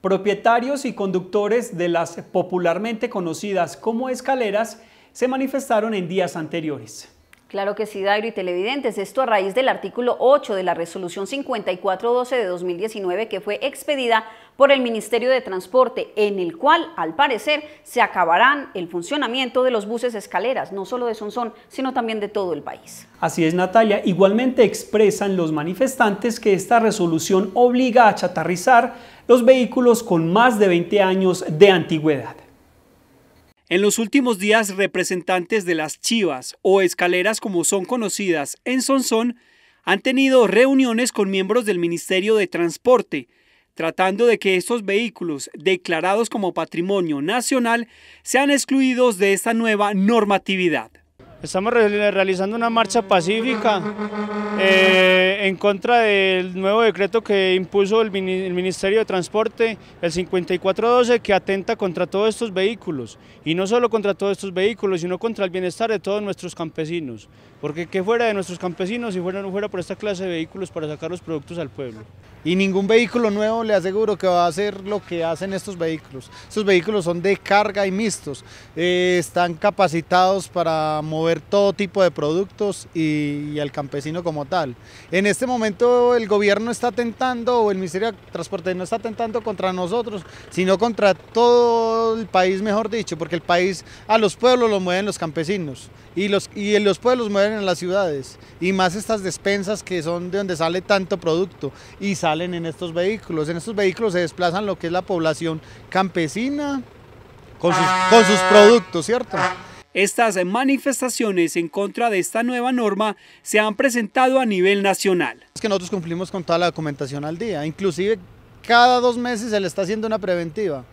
Propietarios y conductores de las popularmente conocidas como escaleras se manifestaron en días anteriores. Claro que sí, Dairo y televidentes. Esto a raíz del artículo 8 de la resolución 5412 de 2019 que fue expedida por el Ministerio de Transporte, en el cual, al parecer, se acabarán el funcionamiento de los buses escaleras, no solo de Sonsón, sino también de todo el país. Así es, Natalia. Igualmente expresan los manifestantes que esta resolución obliga a chatarrizar los vehículos con más de 20 años de antigüedad. En los últimos días, representantes de las chivas o escaleras como son conocidas en Sonsón han tenido reuniones con miembros del Ministerio de Transporte, tratando de que estos vehículos declarados como patrimonio nacional sean excluidos de esta nueva normatividad. Estamos realizando una marcha pacífica eh, en contra del nuevo decreto que impuso el, Ministerio de Transporte, el 5412, que atenta contra todos estos vehículos. Y no solo contra todos estos vehículos, sino contra el bienestar de todos nuestros campesinos. Porque qué fuera de nuestros campesinos si fuera, no fuera por esta clase de vehículos para sacar los productos al pueblo. Y ningún vehículo nuevo le aseguro que va a hacer lo que hacen estos vehículos. Estos vehículos son de carga y mixtos, eh, están capacitados para mover todo tipo de productos y, al campesino como tal. En este momento el gobierno está tentando, o el Ministerio de Transporte no está tentando contra nosotros, sino contra todo el país, mejor dicho, porque el país a los pueblos lo mueven los campesinos y los, y los pueblos mueven en las ciudades, y más estas despensas que son de donde sale tanto producto y salen en estos vehículos. En estos vehículos se desplazan lo que es la población campesina con sus, con sus productos, ¿cierto? Estas manifestaciones en contra de esta nueva norma se han presentado a nivel nacional. Es que nosotros cumplimos con toda la documentación al día, inclusive cada dos meses se le está haciendo una preventiva.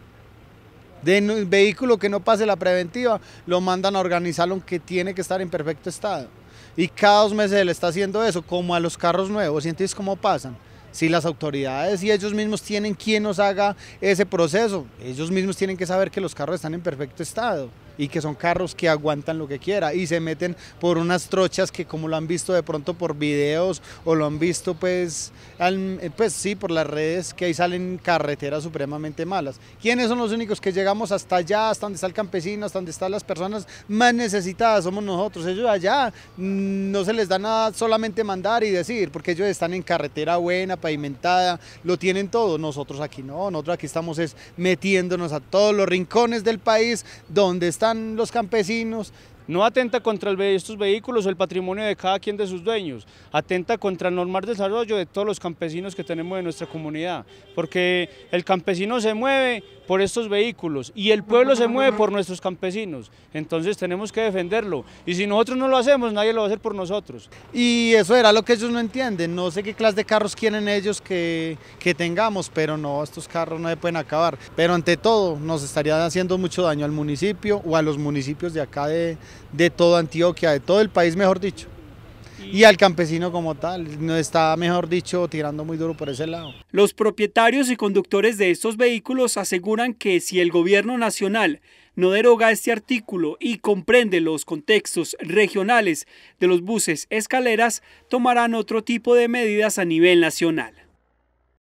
De un vehículo que no pase la preventiva, lo mandan a organizarlo aunque tiene que estar en perfecto estado. Y cada dos meses se le está haciendo eso, como a los carros nuevos. ¿Y entonces cómo pasan? Si las autoridades y ellos mismos tienen quien nos haga ese proceso, ellos mismos tienen que saber que los carros están en perfecto estado y que son carros que aguantan lo que quiera y se meten por unas trochas que como lo han visto de pronto por videos o lo han visto pues, eh, pues sí, por las redes que ahí salen carreteras supremamente malas. ¿Quiénes son los únicos que llegamos hasta allá, hasta donde está el campesino, hasta donde están las personas más necesitadas? Somos nosotros, ellos allá mm, no se les da nada solamente mandar y decir, porque ellos están en carretera buena, pavimentada, lo tienen todo, nosotros aquí no, nosotros aquí estamos es metiéndonos a todos los rincones del país donde está los campesinos, no atenta contra estos vehículos o el patrimonio de cada quien de sus dueños, atenta contra el normal desarrollo de todos los campesinos que tenemos en nuestra comunidad, porque el campesino se mueve por estos vehículos y el pueblo se mueve por nuestros campesinos, entonces tenemos que defenderlo y si nosotros no lo hacemos nadie lo va a hacer por nosotros. Y eso era lo que ellos no entienden, no sé qué clase de carros quieren ellos que, tengamos, pero no, estos carros no se pueden acabar, pero ante todo nos estaría haciendo mucho daño al municipio o a los municipios de acá de, de toda Antioquia, de todo el país, mejor dicho y al campesino como tal. No está, mejor dicho, tirando muy duro por ese lado. Los propietarios y conductores de estos vehículos aseguran que si el gobierno nacional no deroga este artículo y comprende los contextos regionales de los buses escaleras, tomarán otro tipo de medidas a nivel nacional.